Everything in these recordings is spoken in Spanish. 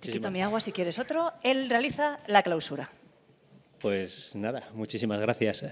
Te quito mi agua si quieres otro. Él realiza la clausura. Pues nada, muchísimas gracias.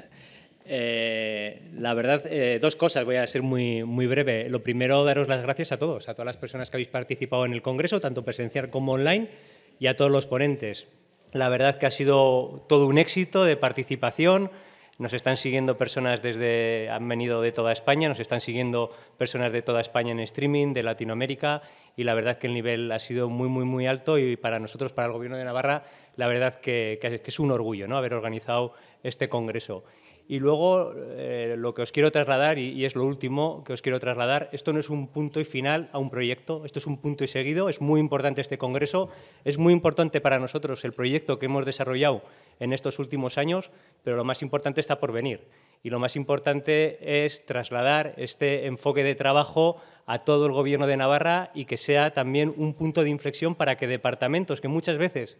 Eh, la verdad, eh, dos cosas, voy a ser muy, muy breve. Lo primero, daros las gracias a todos, a todas las personas que habéis participado en el Congreso, tanto presencial como online, y a todos los ponentes. La verdad que ha sido todo un éxito de participación nos están siguiendo personas desde, han venido de toda España, nos están siguiendo personas de toda España en streaming, de Latinoamérica, y la verdad que el nivel ha sido muy, muy, muy alto y para nosotros, para el Gobierno de Navarra, la verdad que, que es un orgullo ¿no? haber organizado este congreso. Y luego eh, lo que os quiero trasladar, y, y, es lo último que os quiero trasladar, esto no es un punto y final a un proyecto, esto es un punto y seguido, es muy importante este Congreso, es muy importante para nosotros el proyecto que hemos desarrollado en estos últimos años, pero lo más importante está por venir. Y lo más importante es trasladar este enfoque de trabajo a todo el Gobierno de Navarra y que sea también un punto de inflexión para que departamentos que muchas veces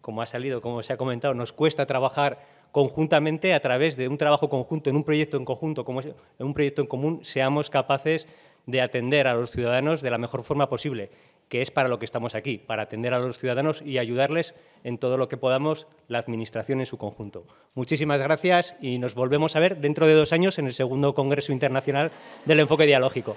como ha salido, como se ha comentado, nos cuesta trabajar conjuntamente a través de un trabajo conjunto, en un proyecto en conjunto, como en un proyecto en común, seamos capaces de atender a los ciudadanos de la mejor forma posible, que es para lo que estamos aquí, para atender a los ciudadanos y ayudarles en todo lo que podamos la Administración en su conjunto. Muchísimas gracias y nos volvemos a ver dentro de dos años en el segundo Congreso Internacional del Enfoque Dialógico.